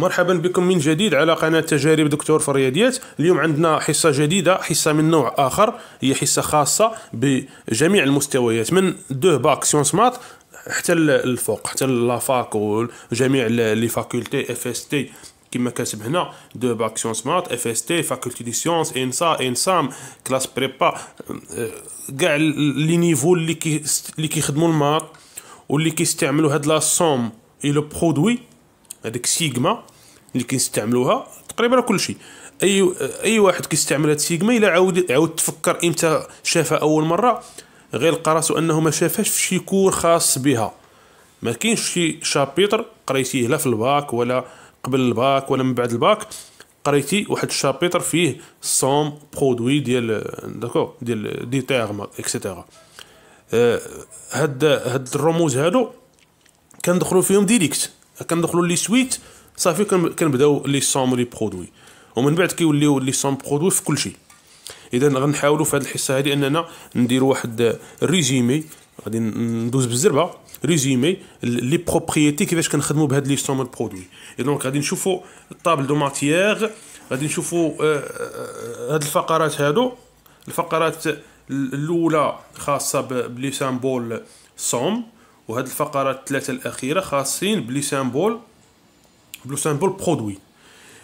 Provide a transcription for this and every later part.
مرحبا بكم من جديد على قناة تجارب دكتور في الرياضيات اليوم عندنا حصة جديدة حصة من نوع آخر هي حصة خاصة بجميع المستويات من دو باك سيونس مات حتى الفوق حتى لافاك وجميع لي فاكولتي اف اس تي كما كاتب هنا دو باك سيونس مات اف اس تي فاكولتي دي سيونس انسا انسام كلاس بريبا كاع لي نيفو اللي كي اللي كيخدموا المات واللي كيستعملوا هاد لا سوم اي لو برودوي هذيك سيغما اللي كيستعملوها تقريبا كل كلشي اي اي واحد كيستعمل هاد سيجما الا عاود عاود تفكر امتى شافها اول مره لقى راسو انه ما شافهاش في شي كور خاص بها ما كاينش شي شابيتر قريتيه لا في الباك ولا قبل الباك ولا من بعد الباك قريتي واحد الشابيتر فيه سون برودوي ديال داكو ديال دي تيرم اكسيتيرا آه هاد هاد الرموز هادو كندخلو فيهم ديريكت كندخلو لي سويت صافي كنبداو لي سوم لي برودوي ومن بعد كيوليو لي سوم برودوي في كلشي اذا غنحاولوا في هذه الحصه هذه اننا ندير واحد ريزيمي غادي ندوز بالزربه ريزيمي لي بروبريتي كيفاش كنخدموا بهاد لي سوم برودوي اي دونك غادي نشوفوا الطابل دو ماتيير غادي نشوفوا هاد الفقرات هادو الفقرات الاولى خاصه بلي سامبول سوم وهاد الفقرات الثلاثه الاخيره خاصين بلي سامبول بلو سامبل برودوي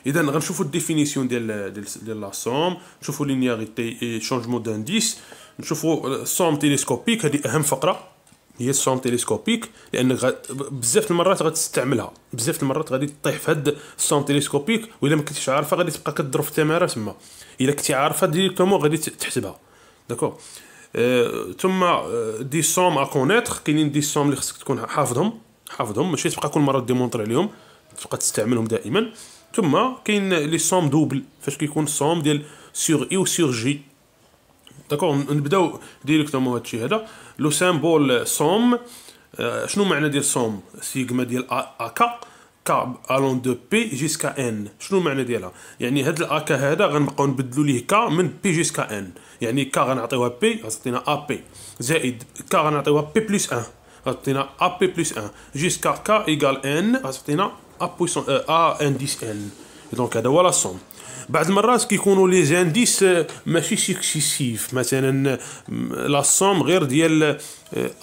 اذا غنشوفوا الديفينيسيون ديال ديال ديال لا سوم نشوفوا لينياريتي اي شونجمون دانديس نشوفوا سوم تيليسكوبيك هذه اهم فقره هي السوم تيليسكوبيك لان بزاف المرات غتستعملها بزاف المرات غادي تطيح في هاد السوم تيليسكوبيك ولا ما كنتيش عارفه غادي تبقى كضرب في التماره تما الا كنتي عارفه ديريكتومون غادي تحسبها داكور euh, ثم دي سوم ا كونيتر كاينين دي سوم اللي خصك تكون حافظهم حافظهم ماشي تبقى كل مره ديمونطري عليهم تبقى تستعملهم دائما ثم كاين لي سوم دوبل فاش كيكون السوم ديال سيغ اي وسيغ جي داكوغ نبداو ديريكتومون هادشي هذا لو سامبول سوم شنو معنى ديال سوم سيغما ديال اكا كا الون دو بي جيسكا ان شنو معنى ديالها يعني هاد الاكا هذا غنبقاو نبدلو ليه كا من بي جيسكا ان يعني كا غنعطيوها بي غتعطينا ا بي زائد كا غنعطيوها بي بلس ان غتعطينا ا بي بلس ان جيسكا كا ايكال ان غتعطينا ا بويسون ا انديس ان دونك هذا هو لا سوم بعض المرات كيكونوا لي زانديس eh, ماشي سيكسيسيف مثلا لا سوم غير ديال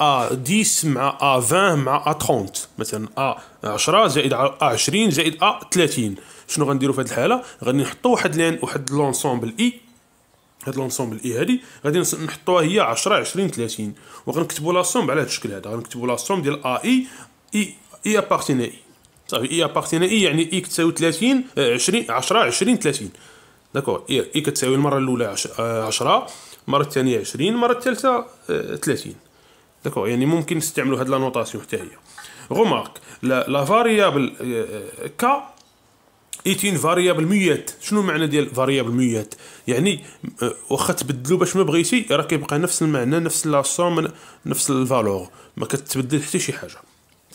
ا eh, 10 مع ا 20 مع ا 30 مثلا ا 10 زائد ا 20 زائد ا 30 شنو غنديروا في هذه الحاله غادي نحطوا واحد لين واحد لونسومبل اي هاد لونسومبل اي هادي غادي نحطوها هي 10 20 30 وغنكتبوا لا سوم على هذا الشكل هذا غنكتبوا لا سوم ديال ا اي اي اي ابارتين اي صافي طيب، اي ابارتينا اي يعني اي كتساوي 30 20 10 20 30 داكور اي اي كتساوي المره الاولى 10 المره آه، الثانيه 20 المره الثالثه 30 آه، داكور يعني ممكن نستعملوا هاد لا نوتاسيون حتى هي غومارك لا فاريابل كا ايتين فاريابل ميات شنو المعنى ديال فاريابل ميات يعني آه، واخا تبدلو باش ما بغيتي راه كيبقى نفس المعنى نفس لا نفس الفالور ما كتبدل حتى شي حاجه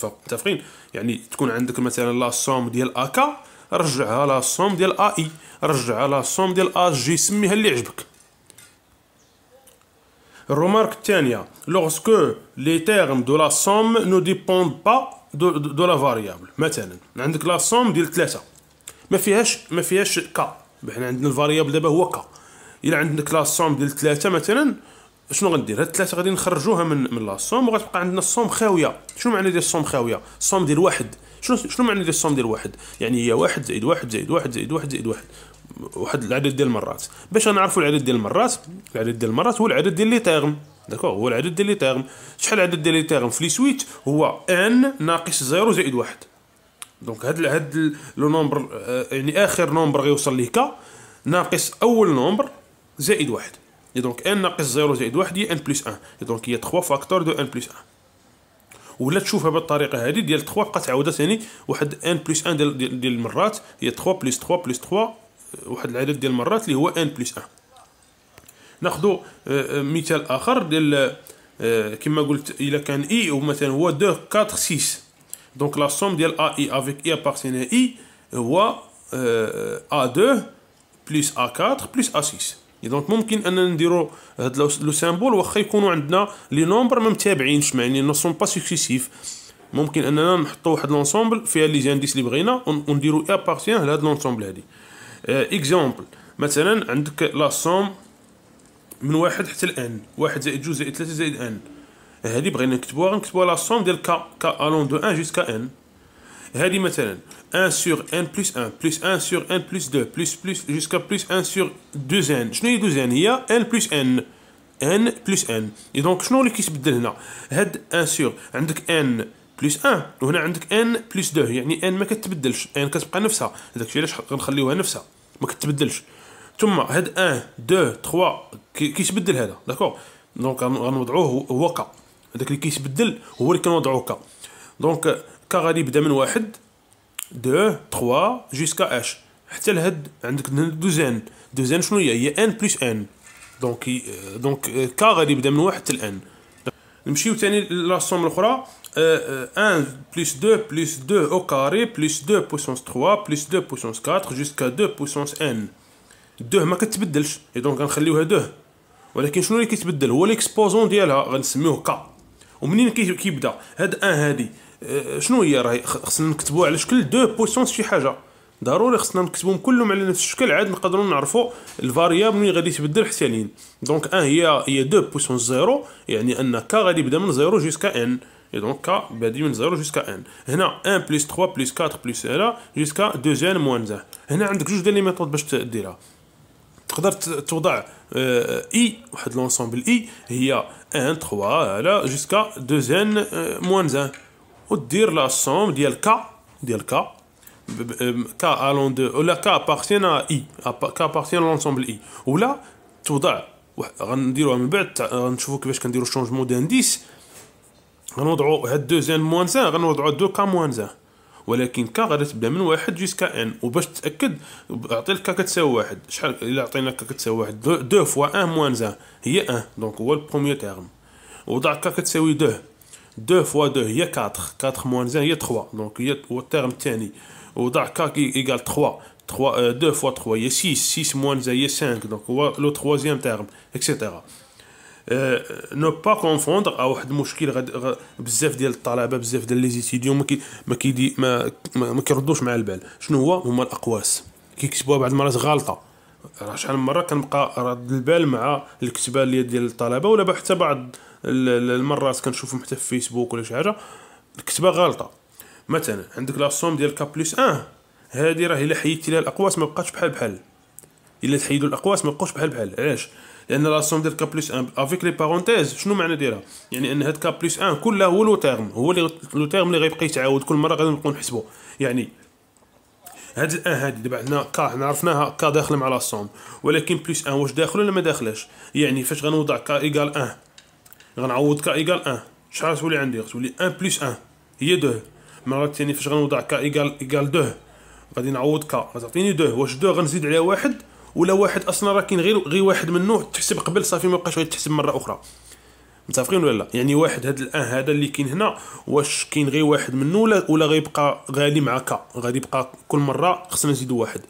متفقين يعني تكون عندك مثلا لا سوم ديال اكا رجعها لا سوم ديال اي رجعها لا سوم ديال ا جي سميها اللي عجبك الرومارك الثانيه لوغسكو لي تيرم دو لا سوم نو ديبوند با دو, دو, دو لا فاريابل مثلا عندك لا سوم ديال ثلاثه ما فيهاش ما فيهاش كا حنا عندنا الفاريابل دابا هو كا الا عندك لا سوم ديال ثلاثه مثلا شنو غندير هاد الثلاثه غادي نخرجوها من من لاصوم وغتبقى عندنا الصوم خاويه شنو معنى ديال الصوم خاويه الصوم ديال واحد شنو شنو معنى ديال الصوم ديال واحد يعني هي واحد زائد واحد زائد واحد زائد واحد زائد واحد واحد العدد ديال المرات باش نعرفوا العدد ديال المرات العدد ديال المرات هو العدد ديال لي تيرم داكوغ هو العدد ديال لي تيرم شحال العدد ديال لي تيرم في لي سويت هو ان ناقص زيرو زائد واحد دونك هاد هاد لو نومبر آه، يعني اخر نومبر غيوصل ليه كا ناقص اول نومبر زائد واحد Et donc 1 ناقص 0 زائد 1 هي ان بلس 1 Et donc il y a 3 facteurs de 1 plus 1 ولا تشوفها بالطريقه هذه ديال 3 بقى تعاودها ثاني واحد ان بلس 1 ديال ديال دي المرات هي 3 بلس 3 بلس 3 واحد العدد ديال المرات اللي هو ان بلس 1 ناخذ مثال اخر ديال آه، كما قلت الا كان e اي ومثلا هو 2 4 6 دونك لا سوم ديال e e آه، ا اي افيك اي ابارتيني اي هو ا 2 بلس ا 4 بلس ا 6 دونك ممكن اننا نديرو هاد لو سامبول واخا يكونوا عندنا لي نومبر ما متابعينش معني نو سون با سوكسيسيف ممكن اننا نحطو واحد لونسومبل فيها لي زانديس لي بغينا ونديرو ابارتيان لهاد لونسومبل هادي اكزامبل آه، مثلا عندك لا سوم من واحد حتى الان واحد زائد جوج زائد ثلاثة زائد ان هادي بغينا نكتبوها غنكتبوها لا سوم ديال كا كا الون دو ان جوسكا ان هادي مثلا 1 sur n plus 1 plus 1 sur n plus 2 plus plus jusqu'à plus 1 sur 2n شنو هي 2n هي n plus n n plus n اي دونك شنو اللي كيتبدل هنا هاد 1 sur عندك n بلس 1 وهنا عندك n بلس 2 يعني n ما كتبدلش n كتبقى نفسها داكشي علاش غنخليوها نفسها ما كتبدلش ثم هاد 1 2 3 كيتبدل هذا داكور دونك غنوضعوه هو ك هذاك اللي كيتبدل هو اللي كنوضعوه ك دونك ك غادي يبدا من واحد 2 3 جوسكا اش حتى لهاد عندك دوزان دوزان شنو هي هي ان بلس ان دونك آه، دونك آه، كا غادي يبدا من واحد حتى الان نمشيو ثاني لاصوم الاخرى 1 آه، بلس 2 بلس 2 او كاري بلس 2 بوسونس 3 بلس 2 بوسونس 4 جوسكا 2 بوسونس ان 2 ما كتبدلش اي دونك غنخليوها 2 ولكن شنو اللي كيتبدل هو ليكسبوزون ديالها غنسميوه كا ومنين كيبدا هاد ان هادي آه، شنو هي راه خصنا نكتبو على شكل دو بويسونس شي حاجه ضروري خصنا نكتبهم كلهم على نفس الشكل عاد نقدروا نعرفوا الفاريابل اللي غادي تبدل حتى لين دونك ان هي هي دو بويسونس زيرو يعني ان كا غادي يبدا من زيرو جيسكا ان اي دونك كا بادي من زيرو جيسكا ان هنا ان بلس 3 بلس 4 بلس هنا جيسكا دوزيان موان زان هنا عندك جوج ديال لي ميثود باش ديرها تقدر توضع آه، اي واحد لونسومبل اي هي ان 3 على جيسكا دوزيان آه، موان زان ودير لا سوم ديال كا ديال كا كا الون دو ولا كا بارتينا اي كا بارتينا لونسومبل اي ولا توضع غنديروها من بعد غنشوفو كيفاش كنديرو شونجمون دانديس غنوضعو هاد دوزان موان زان غنوضعو دو كا موان زان ولكن كا غادي تبدا من واحد جيسكا ان وباش تتاكد اعطي الكا كتساوي واحد شحال الا عطينا كا كتساوي واحد دو, دو فوا ان موان زان هي ان دونك هو البروميير تيرم وضع كا كتساوي دوه 2 فوا 2 هي 4 4 موان زان هي 3 دونك هي هو التيرم الثاني وضع كاك ايكال 3 3 2 فوا 3 هي 6 6 موان زان هي 5 دونك هو لو تخوازيام تيرم اكسيتيرا نو با كونفوندر او واحد المشكل بزاف ديال الطلبه بزاف ديال لي زيتيديو ما كيدي ما ما كيردوش مع البال شنو هو هما الاقواس كيكتبوها بعض المرات غالطه راه شحال من مره كنبقى راد البال مع الكتابه ديال الطلبه ولا حتى بعض المرات كنشوفهم حتى في فيسبوك ولا شي حاجه الكتابه غلطه مثلا عندك سوم ديال كا كابليس اه هذه راه الا حيدتي لها الاقواس ما بقاتش بحال بحال الا تحيدوا الاقواس ما بقاوش بحال بحال علاش لان سوم ديال كا بلس 1 افيك لي بارونتيز شنو معنى ديالها يعني ان هاد كا بلس 1 كلها هو لو تيرم هو اللي لو تيرم اللي غيبقى يتعاود كل مره غادي نبقاو نحسبو يعني هاد الان هادي دابا حنا كا حنا عرفناها كا داخله مع سوم ولكن بلس 1 واش داخل ولا ما داخلاش يعني فاش غنوضع كا ايكال 1 غنعوض كا ايكال ان شحال غتولي عندي غتولي ان بلس ان هي دو المره الثانية فاش غنوضع كا ايكال ايكال دو غادي نعوض كا غتعطيني دو واش دو غنزيد عليها واحد ولا واحد اصلا راه كاين غير غير واحد نوع تحسب قبل صافي ما بقاش تحسب مره اخرى متفقين ولا لا يعني واحد هذا الان هذا اللي كاين هنا واش كاين غير واحد منه ولا ولا غيبقى غالي مع كا غادي يبقى كل مره خصنا نزيدو واحد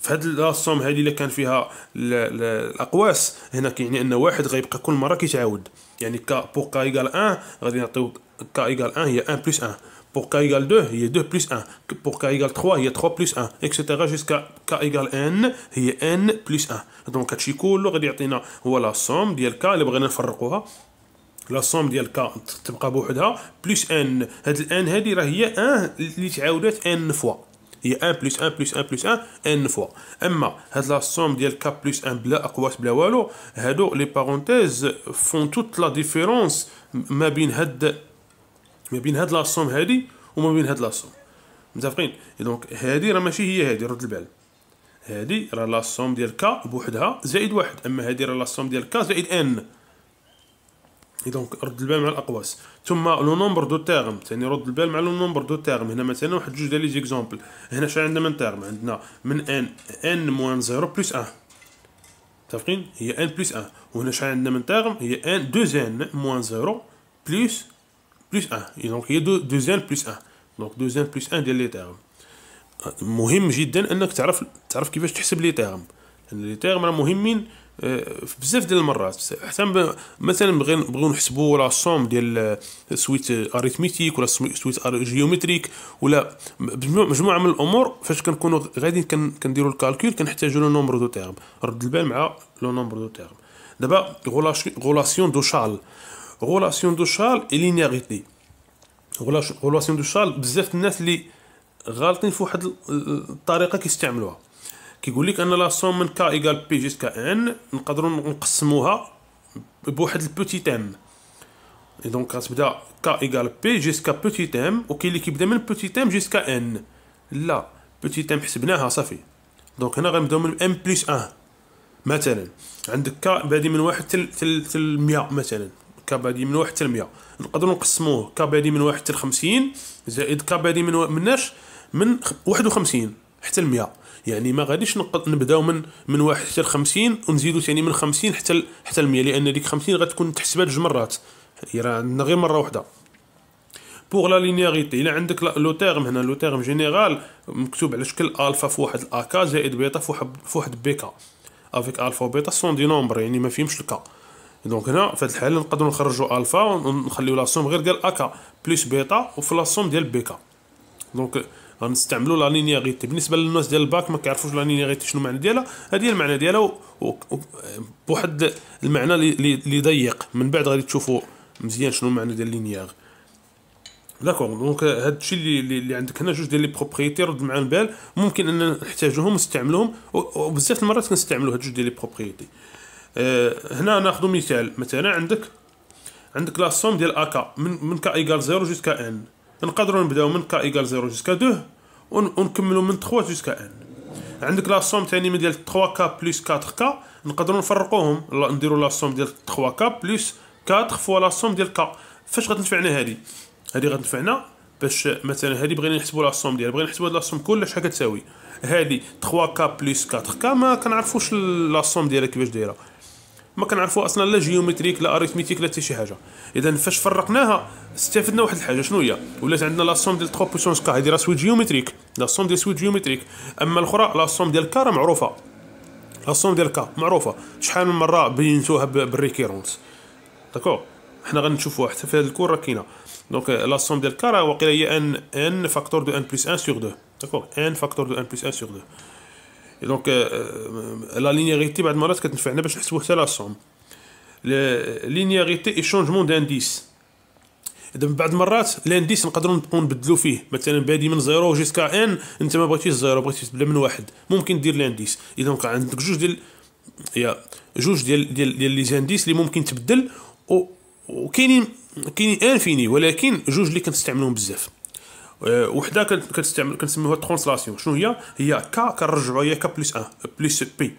فهاد لاسوم هادي الا كان فيها الاقواس هنا كيعني ان واحد غيبقى كل مره كيتعاود يعني K pour K égale 1 غادي نعطيو K 1 هي 1 plus 1 pour K égale 2 هي 2 plus 1 pour K égale 3 هي 3 plus 1 etc jusqu'à K égale N هي N plus 1 دونك هادشي كله غادي يعطينا هو لا سوم ديال K اللي بغينا نفرقوها لا سوم ديال كا تبقى بوحدها n هاد الان هادي راه هي ان اللي تعاودات n فوا هي 1 بلس 1 بلس 1 بلس 1 ان فوا اما هاد لا سوم ديال كا بلس 1 بلا اقواس بلا والو هادو لي بارونتيز فون توت لا ديفيرونس ما بين هاد ما بين هاد لا سوم هادي وما بين هاد لا سوم متفقين دونك هادي راه ماشي هي هادي رد البال هادي راه لا سوم ديال كا بوحدها زائد واحد اما هادي راه لا سوم ديال كا زائد ان دونك رد البال مع الاقواس ثم لو نومبر دو تيرم ثاني رد البال مع لو نومبر دو تيرم هنا مثلا واحد جوج ديال لي زيكزومبل هنا شحال عندنا من تيرم عندنا من ان ان موان زيرو بلس ان متفقين هي ان بلس ان وهنا شحال عندنا من تيرم هي ان دو زين موان زيرو بلس بلس ان دونك هي دو دو ان بلس ان دونك دو زين بلس ان ديال لي تيرم مهم جدا انك تعرف تعرف كيفاش تحسب لي تيرم لي تيرم راه مهمين آه، بزاف ديال المرات حتى مثلا نبغيو نحسبوا لا سوم ديال سويت اريثميتيك ولا سويت جيومتريك ولا مجموعه من الامور فاش كنكونوا غاديين كنديروا الكالكول كنحتاجوا لو نومبر دو تيرم رد البال مع لو نومبر دو تيرم دابا غولاسيون دو شال غولاسيون دو شال اي لينياريتي غولاسيون دو شال بزاف الناس اللي غالطين في واحد الطريقه كيستعملوها كيقول لك ان لا سوم من كا ايكال بي جيسكا ان نقدروا نقسموها بواحد البوتي تيم دونك غتبدا كا ايكال بي جيسكا بوتي تيم وكاين اللي كيبدا من بوتي تيم جيسكا ان لا بوتي تيم حسبناها صافي دونك هنا غنبداو من ام بليس ان مثلا عندك كا بادي من واحد تل تل تل 100 مثلا كا بادي من واحد تل 100 نقدروا نقسموه كا بادي من واحد تل 50 زائد كا بادي من مناش من 51 حتى ل 100 يعني ما غاديش نبداو من من واحد حتى ل 50 ونزيدو ثاني من 50 حتى حتى ل 100 لان ديك 50 غتكون تحسبها جوج مرات هي يعني راه عندنا غير مره واحده بوغ لا لينياريتي الا عندك لو تيرم هنا لو تيرم جينيرال مكتوب على شكل الفا في واحد الاكا زائد بيتا في واحد في واحد بيكا افيك الفا وبيتا سون دي نومبر يعني ما فيهمش الكا دونك هنا في هاد الحاله نقدروا نخرجوا الفا ونخليو لا سوم غير ديال اكا بلس بيتا وفي لا سوم ديال بيكا دونك غنستعملوا لا لينياريتي بالنسبه للناس ديال الباك ما كيعرفوش لا لينياريتي شنو المعنى ديالها هذه المعنى ديالها بواحد المعنى اللي ضيق من بعد غادي تشوفوا مزيان شنو المعنى ديال لينيار داكوغ دونك هاد الشيء اللي, اللي عندك هنا جوج ديال لي بروبريتي رد معاه البال ممكن اننا نحتاجوهم ونستعملوهم وبزاف المرات كنستعملو هاد جوج ديال لي بروبريتي أه هنا ناخذ مثال مثلا عندك عندك لا سوم ديال اكا من من كا ايكال زيرو جوست كا ان نقدروا نبداو من كا ايكال زيرو جوسكا دو ونكملوا من تخوا جوسكا ان عندك لا سوم تاني من ديال تخوا كا بلس كاتر كا نقدروا نفرقوهم نديروا لا سوم ديال تخوا كا بلس كاتر فوا لا سوم ديال كا فاش غتنفعنا هادي هادي غتنفعنا باش مثلا هادي بغينا نحسبوا لا سوم ديالها بغينا نحسبوا هاد لا سوم كلها شحال كتساوي هادي 3 كا بلس 4 كا ما كنعرفوش لا سوم ديالها كيفاش دايره ما كنعرفوا اصلا لا جيومتريك لا اريثميتيك لا حتى شي حاجه اذا فاش فرقناها استفدنا واحد الحاجه شنو هي ولات عندنا لا سوم ديال 3 بوسونس كا هذه راه سويت جيومتريك لا سوم ديال سويت جيومتريك اما الاخرى لا سوم ديال كا راه معروفه لا سوم ديال كا معروفه شحال من مره بينتوها بالريكيرونس داكو حنا غنشوفوها حتى في هذا الكور راه كاينه دونك لا سوم ديال كا راه واقيلا هي ان ان فاكتور دو ان بلس ان سور 2 داكو ان فاكتور دو ان بلس ان سور 2 دونك لا euh, euh, linéarité بعض المرات كتنفعنا باش نحسبوا حتى لاصوم لينياريتي اي شونجمون دانديس دابا بعض المرات لانديس نقدروا نبدلو فيه مثلا بادي من زيرو جيسكا ان انت ما بغيتيش زيرو بغيتي تبدا من واحد ممكن دير لانديس اذا عندك جوج ديال يا جوج ديال ديال ديال لي زانديس اللي ممكن تبدل وكاينين كاينين انفيني ولكن جوج اللي كنستعملهم بزاف Euh, وحده كنستعمل كنسميوها ترونسلاسيون شنو هي هي كا كنرجعو هي كا بلس 1 بلس بي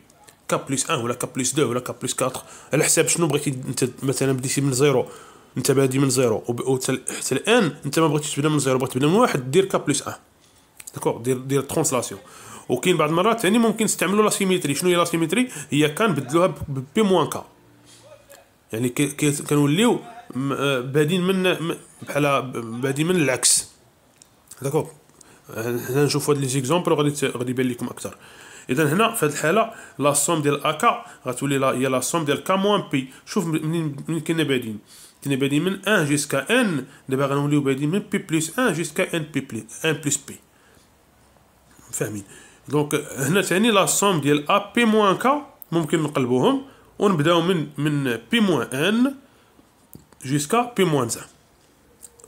كا بلس 1 ولا كا بلس 2 ولا كا بلس 4 على حساب شنو بغيتي انت مثلا بديتي من زيرو انت بادي من زيرو وحتى الان انت ما بغيتيش تبدا من زيرو بغيت تبدا من واحد دير كا بلس 1 داكوغ دير دير ترونسلاسيون وكاين بعض المرات ثاني يعني ممكن نستعملوا لاسيميتري شنو هي لاسيميتري هي كنبدلوها بي موان كا يعني كنوليو آه، بادين من بحال بادين من العكس داكوغ هنا نشوفوا هاد لي زيكزومبل وغادي غادي يبان لكم اكثر اذا هنا في هذه الحاله لا سوم ديال كا غتولي هي لا سوم ديال كا موان بي شوف منين منين كنا بادين كنا بادين من ان جيسكا ان دابا غنوليو بادين من بي بلس ان جيسكا ان بي بلس ان بلس بي فاهمين دونك هنا ثاني لا سوم ديال ا بي موان كا ممكن نقلبوهم ونبداو من من بي موان ان جيسكا بي موان زان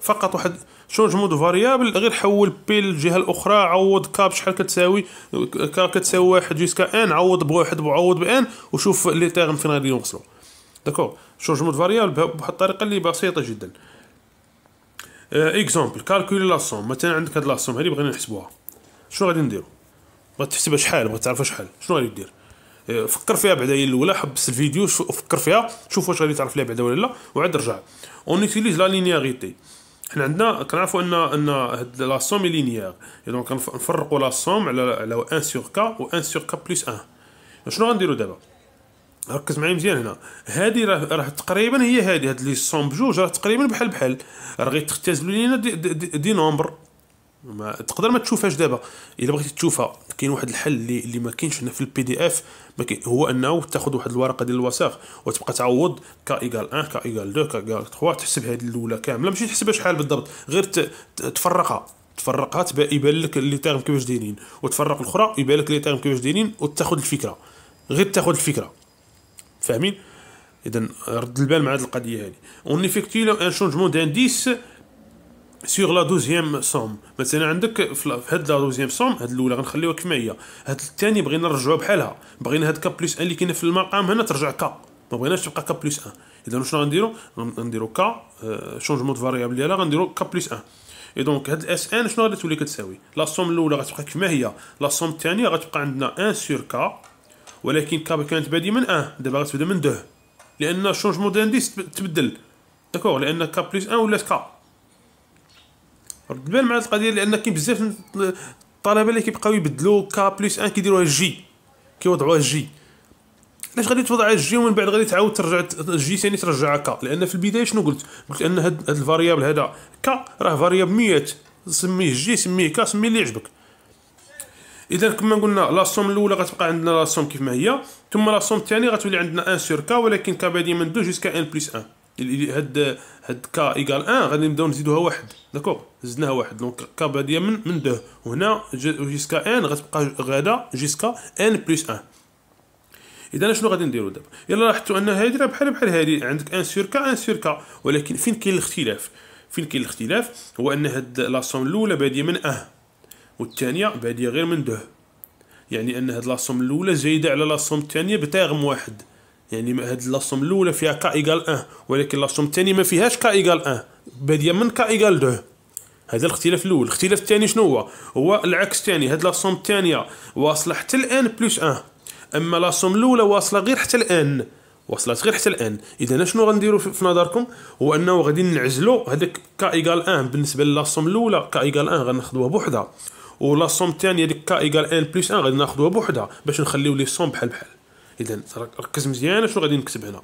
فقط واحد شونج مود فاريابل غير حول بي للجهه الاخرى عوض كاب شحال كتساوي كا كتساوي واحد جيسكا ان عوض بواحد وعوض بان وشوف لي تيرم فين غادي يوصلوا داكور شونج مود فاريابل بواحد الطريقه اللي بسيطه جدا اكزومبل كالكولي لا سوم مثلا عندك هاد لا سوم هادي بغينا نحسبوها شنو غادي نديرو بغيت تحسبها شحال بغيت تعرف شحال شنو غادي دير آه، فكر فيها بعدا هي الاولى حبس الفيديو فكر فيها شوف واش غادي تعرف ليها بعدا ولا لا وعاد رجع اون لا لينياريتي حنا عندنا كنعرفوا ان ان هاد لا سوم لينيير دونك نفرقوا لا سوم على على 1 سور كا و 1 سور كا بلس 1 شنو غنديروا دابا ركز معايا مزيان هنا هادي راه راه تقريبا هي هادي هاد لي سوم بجوج راه تقريبا بحال بحال راه غيتختزلوا لينا دي, دي, دي, دي نومبر ما تقدر ما تشوفهاش دابا الا بغيتي تشوفها كاين واحد الحل اللي اللي ما كاينش هنا في البي دي اف هو انه تاخذ واحد الورقه ديال الوثائق وتبقى تعوض كا ايكال 1 كا ايكال 2 كا ايكال 3 تحسب هذه الاولى كامله ماشي تحسبها شحال بالضبط غير تفرقها تفرقها تبقى يبان لك لي تيرم كيفاش دايرين وتفرق الاخرى يبان لك لي تيرم كيفاش دايرين وتاخذ الفكره غير تاخذ الفكره فاهمين اذا رد البال مع هذه القضيه هذه اون ايفيكتي ان شونجمون دانديس سيغ لا دوزيام سوم مثلا عندك في هاد لا دوزيام سوم هاد الاولى غنخليوها كما هي هاد الثاني بغينا نرجعوها بحالها بغينا هاد كا بلس ان اللي كاينه في المقام هنا ترجع كا ما بغيناش تبقى كا بلس ان اذا شنو غنديرو غنديرو كا شونجمون دو فاريابل ديالها غنديرو كا بلس ان اي دونك هاد الاس ان شنو غادي تولي كتساوي لا سوم الاولى غتبقى كما هي لا سوم الثانيه غتبقى عندنا ان سور كا ولكن كا كانت بادي من ان دابا غتبدا من دو لان شونجمون دانديس تبدل داكوغ لان كا بلس ان ولات كا رد بال مع القضيه لان كاين بزاف الطلبه اللي كيبقاو يبدلوا كا بلس ان كيديروها جي كيوضعوها جي علاش غادي توضع جي ومن بعد غادي تعاود ترجع جي ثاني ترجعها كا لان في البدايه شنو قلت قلت ان هاد, هاد الفاريابل هذا كا راه فاريابل 100 سميه جي سميه كا سميه اللي يعجبك اذا كما قلنا لا سوم الاولى غتبقى عندنا لا سوم كيف ما هي ثم لا سوم الثانيه غتولي عندنا ان سور كا ولكن كا بادي من 2 جوسكا ان بلس ان هاد هاد كا ايكال ان آه، غادي نبداو نزيدوها واحد داكوغ زدناها واحد دونك كا باديه من من ده وهنا جيسكا ان غتبقى غادا جيسكا ان بلس ان اذا شنو غادي نديرو دابا يلا لاحظتوا ان هادي راه بحال بحال هادي عندك ان سير كا ان سير كا ولكن فين كاين الاختلاف فين كاين الاختلاف هو ان هاد لاصوم الاولى باديه من ان والثانيه باديه غير من ده يعني ان هاد لاصوم الاولى زايده على لاصوم الثانيه بتاغم واحد يعني هاد لاصوم الاولى فيها كا ايكال 1 ولكن لاصوم الثاني ما فيهاش كا ايكال 1 باديه من كا ايكال 2 هذا الاختلاف الاول الاختلاف الثاني شنو هو هو العكس الثاني هاد لاصوم الثانيه واصله حتى الان بلس 1 اما لاصوم الاولى واصله غير حتى الان وصلت غير حتى الان اذا شنو غنديروا في نظركم هو انه غادي نعزلوا هذاك كا ايكال 1 بالنسبه للاصوم الاولى كا ايكال 1 غناخذوها بوحدها ولاصوم الثانيه ديك كا ايكال ان بلس 1 غادي ناخذوها بوحدها باش نخليو لي صوم بحال بحال اذا ركز مزيان شنو غادي نكتب هنا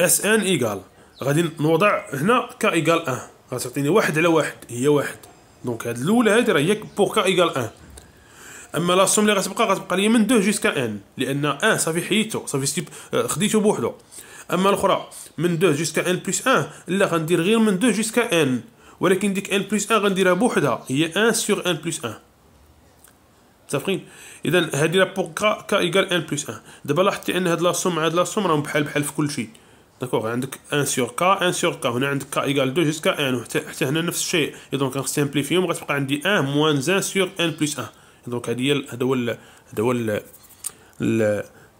اس ان ايغال غادي نوضع هنا كا ايغال 1 غتعطيني واحد على واحد هي واحد دونك هاد الاولى هادي راه هي بور كا ايغال 1 اما لا سوم اللي غتبقى غتبقى لي من 2 جوسكا ان لان ان صافي حيدتو صافي سيب خديتو بوحدو اما الاخرى من 2 جوسكا ان بلس 1 لا غندير غير من 2 جوسكا ان ولكن ديك ان بلس 1 غنديرها بوحدها هي ان سور ان بلس 1 متفقين اذا هذه لابوغ كا كا ايكال ان بلس ان دابا لاحظتي ان هاد لاسوم مع هاد لاسوم راهم بحال بحال في كل شيء داكوغ عندك ان سيغ كا ان سيغ كا هنا عندك كا ايكال دو جيسكا ان حتى هنا نفس الشيء اذا دونك فيهم غتبقى عندي ان موان زان سيغ ان بلس ان دونك هذه هي هذا هو هذا هو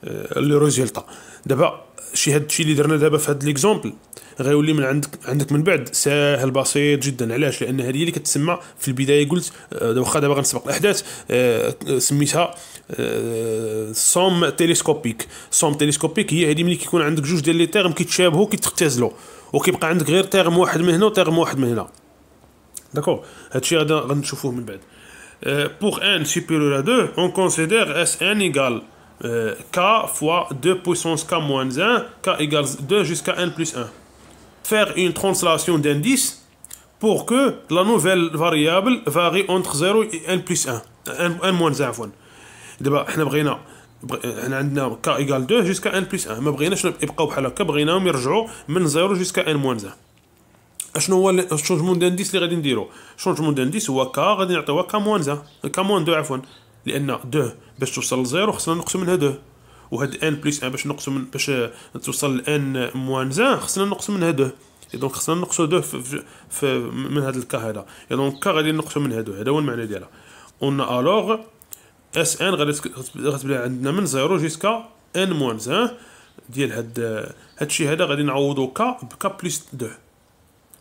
آه، لو ريزولتا دابا شي هاد الشيء اللي درنا دابا في هاد ليكزومبل غيولي من عندك عندك من بعد ساهل بسيط جدا علاش لان هذه اللي كتسمى في البدايه قلت آه، واخا دابا غنسبق الاحداث آه، سميتها آه، سوم تيليسكوبيك سوم تيليسكوبيك هي هذه ملي كيكون عندك جوج ديال لي تيرم كيتشابهوا كيتختزلوا وكيبقى عندك غير تيرم واحد من هنا وتيرم واحد من هنا داكور هادشي غادا غنشوفوه من بعد euh, pour ان سوبيريور à اون on اس ان égale euh, k fois 2 puissance k moins 1, k égale 2 jusqu'à n plus 1. faire une translation d'indice pour que la nouvelle variable varie entre 0 et n plus 1 n n moins 1 عفوا دابا حنا بغينا حنا عندنا k ايكال 2 جوسكا n بلس 1 ما بغيناش يبقاو بحال هكا بغيناهم يرجعوا من 0 جوسكا n موان 1 اشنو هو الشونجمون دانديس اللي غادي نديرو الشونجمون دانديس هو k غادي نعطيوها k موان 1 k موان 2 عفوا لان 2 باش توصل لزيرو خصنا نقسم منها 2 وهاد ان بليس ان باش نقصوا من باش توصل لان موان زان خصنا نقصوا من هادو دونك خصنا نقصوا دو في في من هاد الكا هذا دونك غادي نقصوا من هادو هذا هو المعنى ديالها قلنا الوغ اس ان غادي غتبدا عندنا من زيرو جيسكا ان موان زان ديال هاد هادشي هذا غادي نعوضو كا بكا بليس دو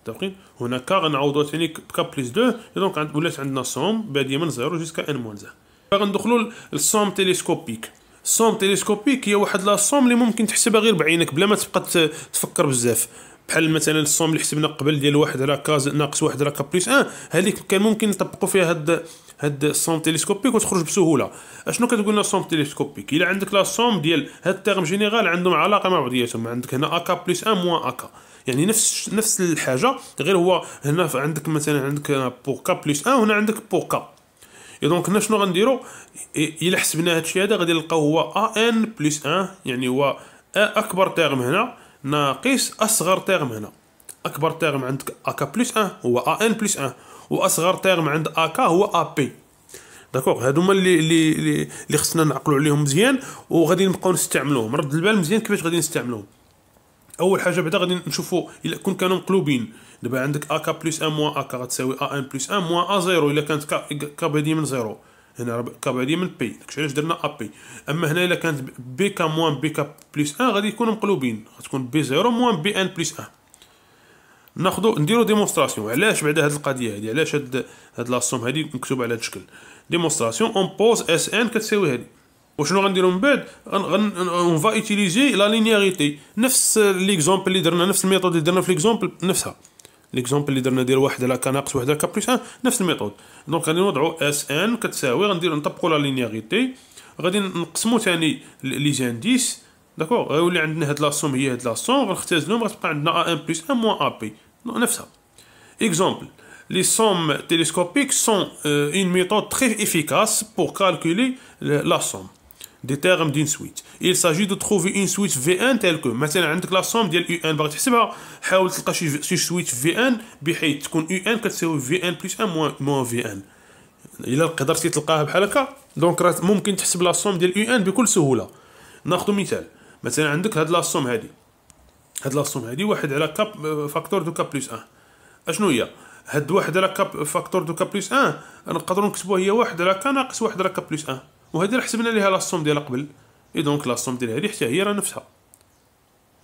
متفقين هنا كا غنعوضوها ثاني بكا بليس دو دونك ولات عندنا سوم باديه من زيرو جيسكا ان موان زان غندخلو للسوم تيليسكوبيك سوم تيليسكوبيك هي واحد لا سوم اللي ممكن تحسبها غير بعينك بلا ما تبقى تفكر بزاف بحال مثلا الصوم اللي حسبنا قبل ديال واحد على كاز ناقص واحد على كابليس ان آه هذيك كان ممكن نطبقوا فيها هاد هاد السون تيليسكوبيك وتخرج بسهوله اشنو كتقول لنا السوم تيليسكوبيك الا عندك لا سوم ديال هاد التيرم جينيرال عندهم علاقه مع بعضياتهم عندك هنا اكا كابليس ان موان اكا يعني نفس نفس الحاجه غير هو هنا عندك مثلا عندك بور كا ان وهنا عندك بور كا اي دونك هنا شنو غنديرو الا حسبنا هادشي هذا غادي نلقاو هو ا ان بلس 1 يعني هو اكبر تيرم هنا ناقص اصغر تيرم هنا اكبر تيرم عندك اكا بلس 1 هو ا ان بلس 1 واصغر تيرم عند اكا هو ا بي داكوغ هادو هما اللي اللي اللي خصنا نعقلوا عليهم مزيان وغادي نبقاو نستعملوهم رد البال مزيان كيفاش غادي نستعملوهم اول حاجه بعدا غادي نشوفوا الا كون كانوا مقلوبين دابا عندك ا ك بلس ان موان ا ك غتساوي ا ان بلس ان موان ا زيرو الا كانت ك بعدي من زيرو هنا ك بعدي من بي داكشي علاش درنا ا بي اما هنا الا كانت بي ك موان بي ك بلس ان غادي يكونوا مقلوبين غتكون بي زيرو موان بي ان بلس ان ناخذ نديرو ديمونستراسيون علاش بعدا هاد القضيه هادي علاش هاد هاد لاصوم هادي مكتوبه على هاد الشكل ديمونستراسيون اون بوز اس ان كتساوي هادي وشنو غنديروا من بعد اون فا اوتيليزي لا لينياريتي نفس ليكزومبل اللي درنا نفس الميثود اللي درنا في ليكزومبل نفسها ليكزومبل اللي درنا ديال واحد على ناقص واحد على ان نفس الميثود دونك غادي نوضعوا اس ان كتساوي غندير نطبقوا لا لينياريتي غادي نقسموا ثاني لي زانديس داكوغ غيولي عندنا هاد لاصوم هي هاد لاصوم غنختازلهم غتبقى عندنا ا ان بلس ان موان ا بي نفسها اكزومبل لي سوم تيليسكوبيك سون اون ميثود méthode افيكاس بور كالكولي calculer دي تيرم دين سويت il s'agit de trouver une سويت v1 telle que مثلا عندك لا سوم ديال u1 باغي تحسبها حاول تلقى شي شي سويت v1 بحيث تكون u1 كتساوي v1 بلس 1 موان v1 الا قدرتي تلقاها بحال هكا دونك راه ممكن تحسب لا سوم ديال u1 بكل سهوله ناخذ مثال مثلا عندك هاد لا سوم هادي هاد لا سوم هادي واحد على كاب فاكتور دو كاب بلس 1 اشنو هي هاد واحد على كاب فاكتور دو كاب بلس 1 نقدروا نكتبوها هي واحد على ك ناقص واحد على كاب بلس 1 وهذه حسبنا ليها لاصوم ديالها قبل اي دونك لاصوم ديال هذه حتى هي راه نفسها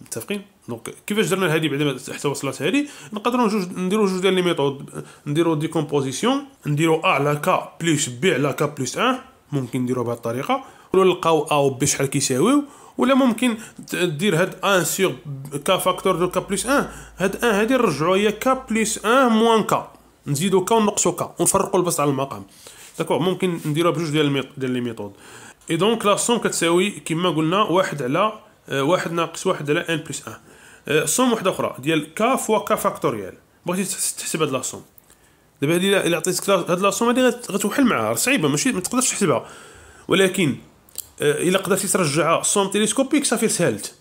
متفقين دونك كيفاش درنا هذه بعد حتى وصلت هذه نقدروا جوج نديروا جوج ديال لي ميثود نديروا دي كومبوزيسيون نديروا ا على كا بلس بي على كا بلس 1 ممكن نديروا بهذه الطريقه ونلقاو ا و بي شحال كيساويو ولا ممكن دير هاد ان سيغ كا فاكتور دو كا بلس 1 هاد ان هادي نرجعوها هي كا بلس 1 موان كا نزيدو كا ونقصو كا ونفرقو البسط على المقام داكوغ ممكن نديروها بجوج ديال الميط... ديال لي ميثود اي دونك لا سوم كتساوي كما قلنا واحد على آه، واحد ناقص واحد على ان بلس ان سوم واحده اخرى ديال كا فوا كا فاكتوريال بغيتي تحسب هاد لا سوم دابا هادي الا عطيتك هاد لا سوم هادي غتوحل معاها صعيبه ماشي ما تقدرش تحسبها ولكن آه، الا قدرتي ترجعها سوم تيليسكوبيك صافي سهلت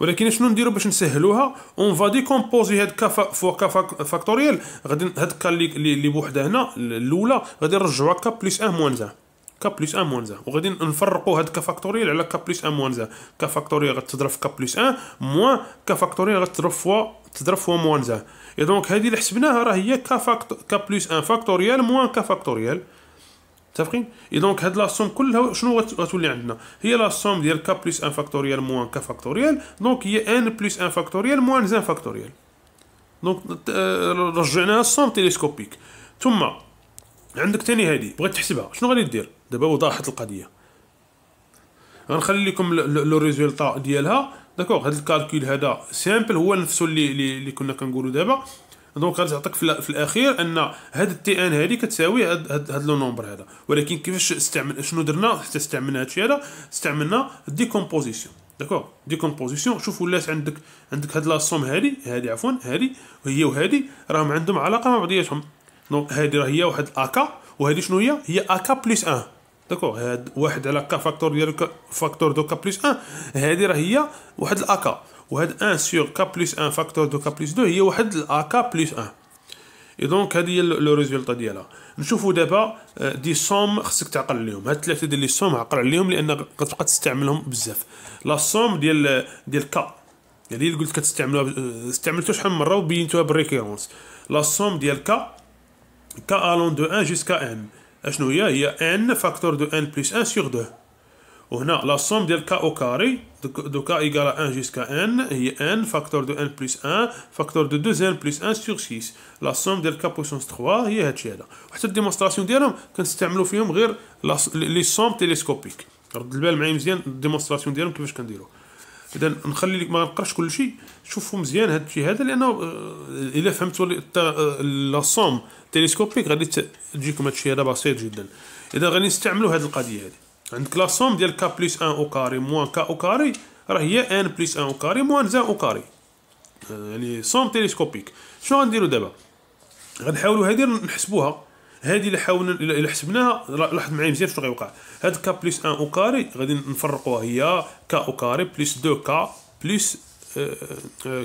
ولكن شنو نديرو باش نسهلوها اون فا ديكومبوزي هاد كا فوا كا فاكتوريال غادي هاد كا اللي بوحدها هنا الاولى غادي نرجعوها كا بلس ان موان زان كا بلس ان موان زان وغادي نفرقوا هاد كا فاكتوريال على كا بلس ان موان زان كا فاكتوريال غتضرب في كا بلس ان موان كا فاكتوريال غتضرب فوا تضرب فوا موان زان اي دونك هادي اللي حسبناها راه هي كا فاكت كا بلس ان فاكتوريال موان كا فاكتوريال متفقين اذا دونك هاد لا سوم كلها شنو غتولي عندنا هي لا سوم ديال كا بلس ان فاكتوريال موان كا فاكتوريال دونك هي ان بلس ان فاكتوريال موان زان فاكتوريال دونك آه، رجعناها سوم تيليسكوبيك ثم عندك ثاني هادي بغيت تحسبها شنو غادي دير دابا وضاحت القضيه غنخلي لكم لو ريزولطا ديالها داكوغ هاد الكالكول هذا سامبل هو نفسه اللي اللي كنا كنقولوا دابا دونك تعطيك في الاخير ان هاد التي ان هادي كتساوي هاد, هاد, هاد لو نومبر هذا ولكن كيفاش استعمل شنو درنا حتى استعملنا هادشي هذا استعملنا ديكومبوزيسيون داكوغ ديكومبوزيسيون شوف ولات عندك عندك هاد لاصوم هادي هادي عفوا هادي وهي وهادي راهم عندهم علاقه مع بعضياتهم دونك هادي راه هي واحد اكا وهادي شنو هي هي اكا بلس ان داكوغ هاد واحد على كا فاكتور ديال فاكتور دو كا بلس ان هادي راه هي واحد الاكا وهاد 1 سور كا بلس 1 فاكتور دو كا بلس 2 هي واحد ا كا بلس 1 اي دونك هادي هي لو ريزولطا ديالها نشوفوا دابا آه، دي سوم خصك تعقل عليهم هاد الثلاثه ديال لي سوم عقل عليهم لان كتبقى تستعملهم بزاف لا سوم ديال آه، ديال كا يعني اللي قلت كتستعملوها آه، استعملتو شحال من مره وبينتوها بالريكيرونس لا سوم ديال كا كا الون دو 1 جوسكا ان اشنو هي هي ان فاكتور دو ان بلس 1 سور 2 وهنا لا سوم ديال كا او كاري دو كا ايغال 1 جيسكا ان هي ان فاكتور دو ان بلس 1 فاكتور دو 2 ان بلس 1 سور 6 لا سوم ديال كا بوسونس 3 هي هادشي هذا وحتى الديمونستراسيون ديالهم كنستعملوا فيهم غير لي سوم تيليسكوبيك رد البال معايا مزيان الديمونستراسيون ديالهم كيفاش كنديروا اذا نخلي لك ما نقراش كل شيء شوفوا مزيان هادشي الشيء هذا لانه آه، الا فهمتوا آه، لا سوم تيليسكوبيك غادي تجيكم هادشي الشيء هذا بسيط جدا اذا غادي نستعملوا هاد القضيه هذه عندك لا ديال كا بلس ان او كاري موان كا او كاري راه هي ان بلس ان او كاري موان زان او كاري يعني سوم تيليسكوبيك شنو غنديرو دابا غنحاولو هادي نحسبوها هادي الا حاولنا الا حسبناها لاحظ معايا مزيان شنو غيوقع هاد كا بلس ان او كاري غادي نفرقوها هي كا او كاري بلس دو كا بلس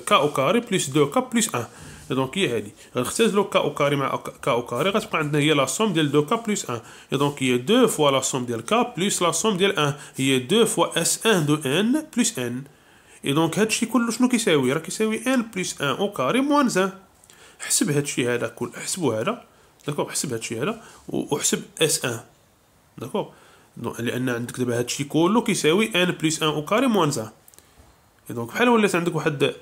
كا او كاري بلس دو كا بلس ان دونك هي هادي غنختزلو كا او كاري مع كا او كاري غتبقى عندنا هي لا سوم ديال دو كا بلس 1 دونك هي دو فوا لا سوم ديال كا بلس لا سوم ديال 1 هي دو فوا اس 1 دو ان بلس ان اي دونك هادشي كله شنو كيساوي راه كيساوي ان بلس 1 او كاري موان زان حسب هادشي هذا كل حسبو هذا داكوغ حسب هادشي هذا وحسب اس 1 داكوغ لان عندك دابا هادشي كله كيساوي ان بلس 1 او كاري موان 1 دونك بحال ولات عندك واحد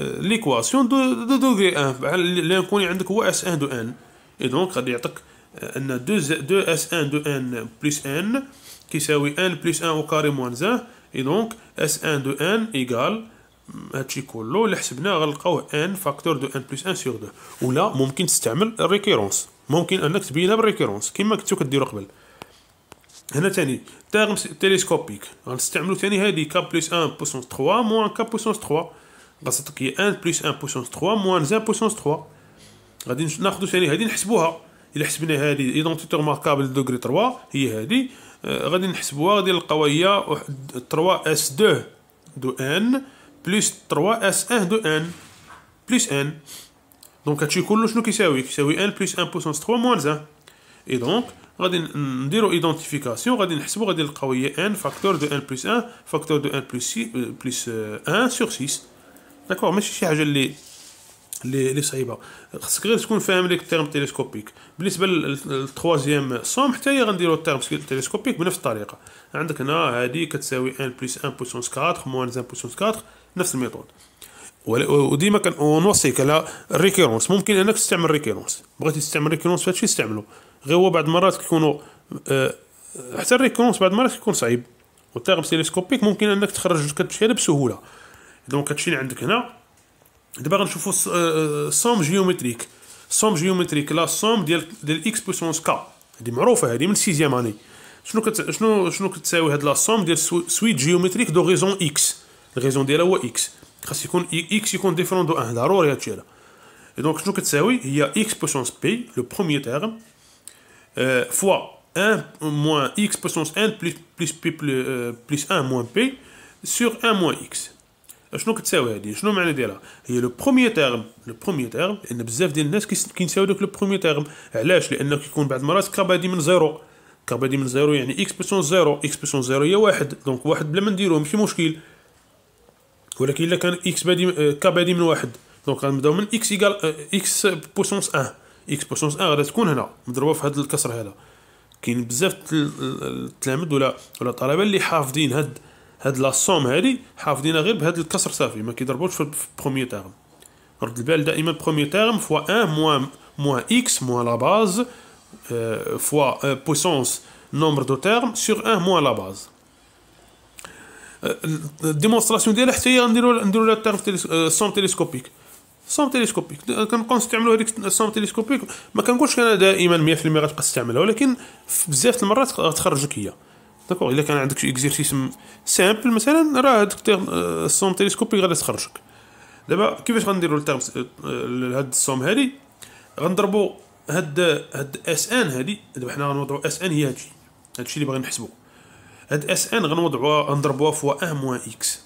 ليكواسيون دو دو دوغري ان بحال يكون عندك هو اس ان دو ان اي دونك غادي يعطيك ان دو دو اس ان دو ان بلس ان كيساوي ان بلس ان او كاري موان زان اي دونك اس ان دو ان ايكال هادشي كله اللي حسبناه غنلقاوه ان فاكتور دو ان بلس ان سيغ دو ولا ممكن تستعمل الريكيرونس ممكن انك تبينها بالريكيرونس كما كنتو كديرو قبل هنا تاني تيرم تيليسكوبيك غنستعملو تاني هادي كا بلس ان بوسونس 3 موان كا بوسونس 3 بسطك هي 1 بلس 1 بوسونس 3 موان 1 بوسونس 3 غادي ناخذو ثاني هذه نحسبوها الا حسبنا هذه ايدونتيتور ماركابل دوغري 3 هي هذه غادي نحسبوها غادي نلقاوها هي 3 اس 2 دو ان بلس 3 اس 1 دو ان بلس ان دونك هادشي كله شنو كيساوي كيساوي 1 بلس 1 بوسونس 3 موان 1 اي دونك غادي نديرو ايدونتيفيكاسيون غادي نحسبو غادي نلقاو هي ان فاكتور دو ان بلس 1 فاكتور دو ان بلس بلس 1 سور 6 داكوغ ماشي شي حاجه اللي اللي اللي صعيبه خصك غير تكون فاهم ليك التيرم تيليسكوبيك بالنسبه للتخوازيام صوم حتى هي غنديرو التيرم تيليسكوبيك بنفس الطريقه عندك هنا هذه كتساوي 1 بلس 1 بوسونس 4 موان 1 بوسونس 4 نفس الميثود وديما كنوصيك على الريكيرونس ممكن انك تستعمل ريكيرونس بغيتي تستعمل ريكيرونس فهادشي استعملو غير هو بعض المرات كيكونوا آه، حتى الريكيرونس بعض المرات كيكون صعيب والتيرم تيليسكوبيك ممكن انك تخرج جوج بسهوله Donc, on a un exemple. On a une somme géométrique. La somme géométrique la somme de x puissance k. C'est la 6e année. Je ne sais pas si on a un somme de la suite géométrique de raison x. La raison de la x. Parce que x est différente de 1. Donc, je ne sais pas si on a x puissance p, le premier terme, euh, fois 1 moins x puissance n plus 1 euh, moins p sur 1 moins x. شنو كتساوي هذه شنو معنى ديالها هي لو برومي تيرم لو برومي تيرم لان بزاف ديال الناس كينساو دوك لو برومي تيرم علاش لانه كيكون بعض المرات كابادي من زيرو كابادي من زيرو يعني اكس بيسون زيرو اكس بيسون زيرو هي واحد دونك واحد بلا ما نديرو ماشي مشكل ولكن الا كان اكس بادي آه، كابادي من واحد دونك غنبداو من اكس ايكال اكس بوسونس 1 اكس بوسونس 1 غادا تكون هنا مضروبه في هذا الكسر هذا كاين بزاف التلامذ ولا ولا الطلبه اللي حافظين هاد هاد لاصوم هادي حافظينها غير بهاد الكسر صافي ما كيضربوش في بروميي تيرم رد البال دائما بروميي تيرم فوا ان موان موان اكس موان لا باز فوا بويسونس نومبر دو تيرم سور ان موان لا باز الديمونستراسيون ديالها حتى هي نديرو نديرو لها تيرم سوم تيليسكوبيك سوم تيليسكوبيك كنبقاو نستعملو هذيك سوم تيليسكوبيك ما كنقولش انا دائما 100% غتبقى تستعملها ولكن بزاف المرات غتخرجك هي داكوغ الا كان عندك شي اكزيرسيس سامبل مثلا راه هذاك الصوم آه، تيليسكوبي غادي تخرجك دابا كيفاش غنديرو التيرم آه، هاد الصوم هادي غنضربو هاد هاد اس ان هادي دابا حنا غنوضعو اس ان هي هادشي هادشي اللي باغي نحسبو هاد اس ان غنوضعوها غنضربوها فوا ان موان اكس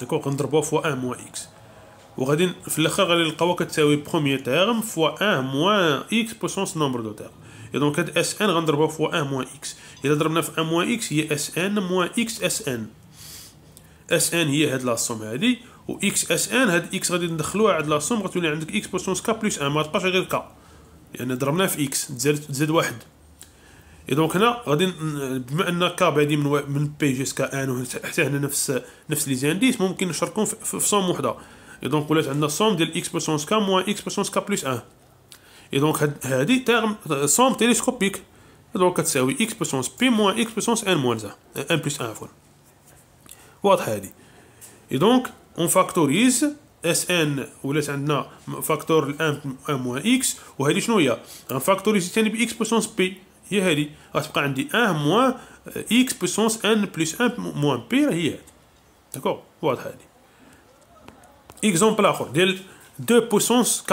داكو غنضربوها فوا ان موان اكس وغادي في الاخر غادي نلقاوها كتساوي بروميير تيرم فوا ان موان اكس بوسونس نومبر دو تيرم دونك هاد اس ان غنضربوها فوا ان موان اكس اذا ضربنا في ام موان اكس هي اس ان موان اكس اس ان اس ان هي هاد لاصوم هادي و اكس اس ان هاد اكس غادي ندخلوها عند لاصوم غتولي عندك اكس بوسونس كا بلس ان مغتبقاش غير كا لان يعني ضربناها في اكس تزاد تزاد واحد اي دونك هنا غادي بما ان كا بادي من و... من بي جي اس كا ان حتى هنا نفس نفس لي زانديس ممكن نشركهم في, في صوم وحده اي دونك ولات عندنا صوم ديال اكس بوسونس كا موان اكس بوسونس كا بلس ان اي دونك هادي تيرم صوم تيليسكوبيك Et donc, c'est x puissance p moins x puissance n moins 1. plus Et donc, on factorise, Sn, ou le facteur 1 moins x, ou il y a On factorise x puissance p, il y a 1 moins x puissance n plus 1 moins p, il D'accord what Exemple puissance K.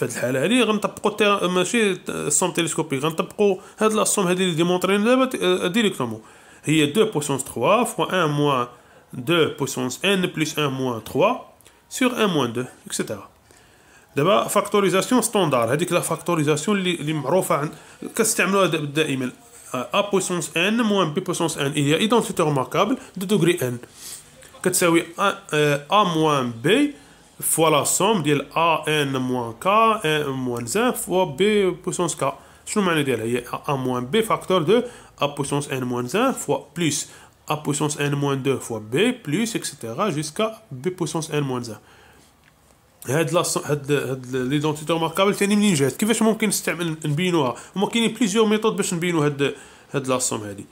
في هذه الحاله هذه غنطبقوا التير... ماشي الصوم تيليسكوبي غنطبقوا هذه الصوم هذه اللي ديمونطرينا دابا آه، ديريكتومون هي 2 بوسونس 3 فوا 1 موان 2 بوسونس ان بلس 1 موان 3 سور 1 موان 2 اكسيتيرا دابا فاكتوريزاسيون ستوندار هذيك لا فاكتوريزاسيون اللي اللي معروفه عن كنستعملوها دائما ا بوسونس ان موان بي بوسونس ان هي ايدونتيتي ريماركابل دو دوغري ان كتساوي ا موان بي فوا لا سوم ديال ا ان موان كا ان موان زان فوا بي بوسونس كا شنو المعنى ديالها هي ا موان بي فاكتور دو ا بوسونس ان موان زان فوا بلوس ا بوسونس ان موان دو فوا بي بلوس اكسيتيرا جيسكا بي بوسونس ان موان زان هاد لا هاد هاد ليدونتيتي ماركابل ثاني منين جات كيفاش ممكن نستعمل نبينوها هما كاينين بليزيور ميثود باش نبينو هاد هاد لا سوم هادي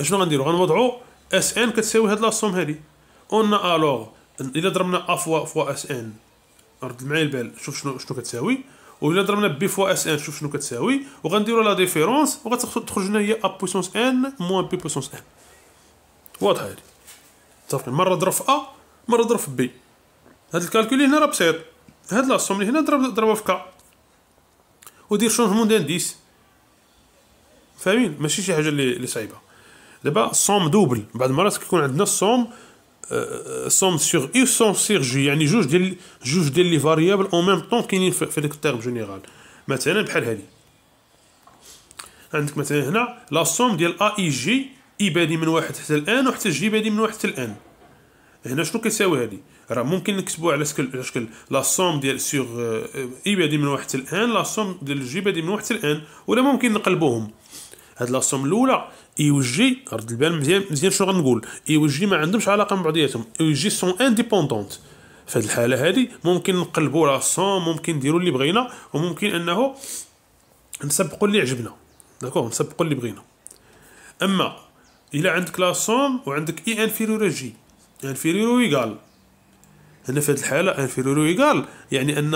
اشنو غنديرو غنوضعو اس ان كتساوي هاد لا سوم هادي اون الوغ اذا ضربنا ا فوا فوا اس ان رد معايا البال شوف شنو شنو كتساوي وإلا ضربنا بي فوا اس ان شوف شنو كتساوي وغنديروا لا ديفيرونس وغتخرج لنا هي ا بوسونس ان موان بي بوسونس ان واضحه هادي صافي مره ضرب في ا مره ضرب في بي هاد الكالكول هنا راه بسيط هاد لاصوم اللي هنا ضرب ضربها في كا ودير شونجمون دانديس فاهمين ماشي شي حاجه اللي صعيبه دابا الصوم دوبل بعض المرات كيكون عندنا الصوم سوم سيغ اي سوم سيغ جي يعني جوج ديال جوج ديال لي فاريابل اون ميم طون كاينين في ديك التيرم جينيرال مثلا بحال هادي عندك مثلا هنا لا سوم ديال ا اي جي اي بادي من واحد حتى الان وحتى جي بادي من واحد حتى الان هنا شنو كتساوي هادي راه ممكن نكتبوها على شكل على شكل لا سوم ديال سيغ اي بادي من واحد حتى الان لا سوم ديال جي بادي من واحد حتى الان ولا ممكن نقلبوهم هاد لاصوم الاولى يوجي رد البال مزيان مزيان شنو غنقول يوجي ما عندهمش علاقه مع بعضياتهم يوجي سون انديبوندونت في هاد الحاله هادي ممكن نقلبوا لاصوم ممكن نديروا اللي بغينا وممكن انه نسبقوا اللي عجبنا داكوغ نسبقوا اللي بغينا اما الى عندك لاصوم وعندك اي انفيريور جي انفيريور ايكال هنا في هذه الحاله انفيريور ايكال يعني ان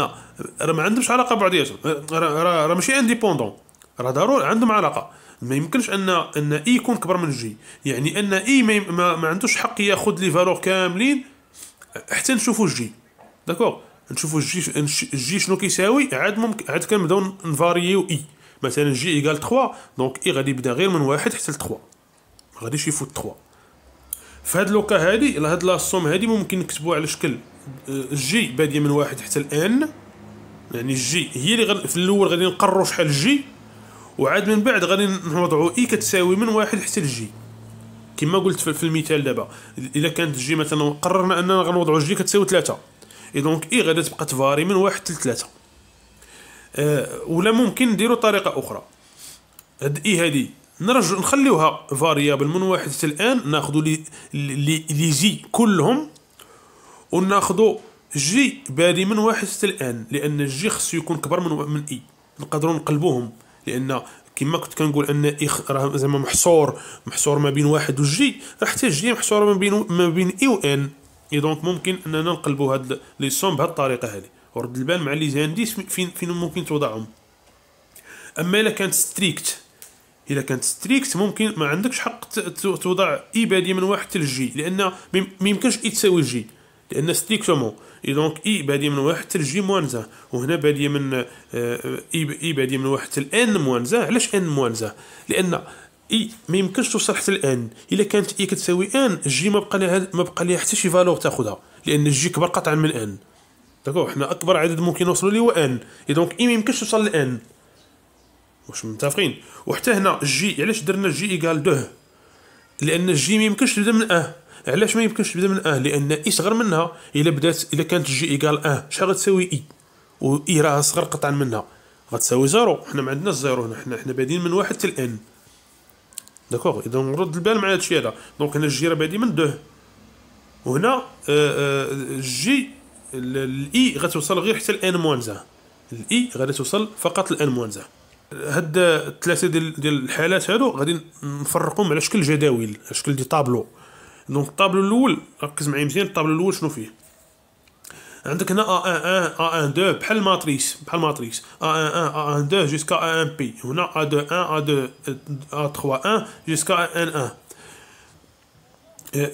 راه ما عندهمش علاقه بعضياتهم راه ماشي انديبوندون راه ضروري عندهم علاقه ما يمكنش ان ان اي يكون كبر من جي يعني ان اي ما, ما, ما عندوش حق ياخذ لي فالور كاملين حتى نشوفوا جي داكوغ نشوفوا جي جي شنو كيساوي عاد ممكن عاد كنبداو نفاريو اي مثلا جي ايكال 3 دونك اي غادي يبدا غير من واحد حتى ل 3 ما غاديش يفوت 3 فهاد لوكا هادي هاد لاصوم هادي ممكن نكتبوها على شكل آه، جي باديه من واحد حتى الان يعني جي هي اللي في الاول غادي نقرو شحال جي وعاد من بعد غادي نوضعوا اي كتساوي من واحد حتى لجي كما قلت في المثال دابا الا كانت جي مثلا قررنا اننا غنوضعوا جي كتساوي ثلاثة اي دونك اي غادا تبقى تفاري من واحد حتى لثلاثة أه ولا ممكن نديرو طريقه اخرى هاد اي هادي نرجع نخليوها فاريابل من واحد حتى الان ناخذ لي لي جي كلهم وناخذ جي بادي من واحد حتى الان لان جي خصو يكون كبر من من اي نقدروا نقلبوهم لان كما كنت كنقول ان إخ راه زعما محصور محصور ما بين واحد وجي راه حتى جي محصوره ما بين ما بين اي و ان اي دونك ممكن اننا نقلبوا هاد لي سون بهاد الطريقه هادي ورد البال مع لي زانديس فين فين ممكن توضعهم اما الا كانت ستريكت الا كانت ستريكت ممكن ما عندكش حق توضع اي بادي من واحد حتى لجي لان ما يمكنش اي تساوي جي لان ستيكتومون اي دونك اي باديه من واحد حتى الجي موان زان وهنا باديه من آه، اي اي باديه من واحد حتى الان موان زان علاش ان موان زان لان اي ما يمكنش توصل حتى الان الا كانت اي كتساوي ان جي ما بقى لها ما بقى لها حتى شي فالور تاخذها لان جي كبر قطعا من ان داكو حنا اكبر عدد ممكن نوصلوا ليه هو ان اي دونك اي ما يمكنش توصل لان واش متفقين وحتى هنا جي علاش درنا جي ايكال دوه لان جي ما يمكنش تبدا من اه علاش ما يمكنش تبدا من آه لان اي صغر منها الا بدات الا كانت جي ايكال آه شحال غتساوي اي و اي راه صغر قطعا منها غتساوي زيرو حنا ما عندناش زيرو هنا حنا حنا بادين من واحد حتى ان داكوغ اذا نرد البال مع هادشي هذا دونك هنا الجي راه بادي من دوه وهنا أه، أه، الجي الاي غتوصل غير حتى الان موان زان الاي غادي توصل فقط الان موان زان هاد الثلاثه ديال ديال الحالات هادو غادي نفرقهم على شكل جداول على شكل دي طابلو دونك الطابلو الاول ركز معايا مزيان الطابلو الاول شنو فيه عندك هنا ا 1 ا 1 2 بحال الماتريس بحال الماتريس ا 1 ا 1 2 جوسكا ا 1 بي هنا ا 2 1 ا 2 ا 3 1 جوسكا ا 1 1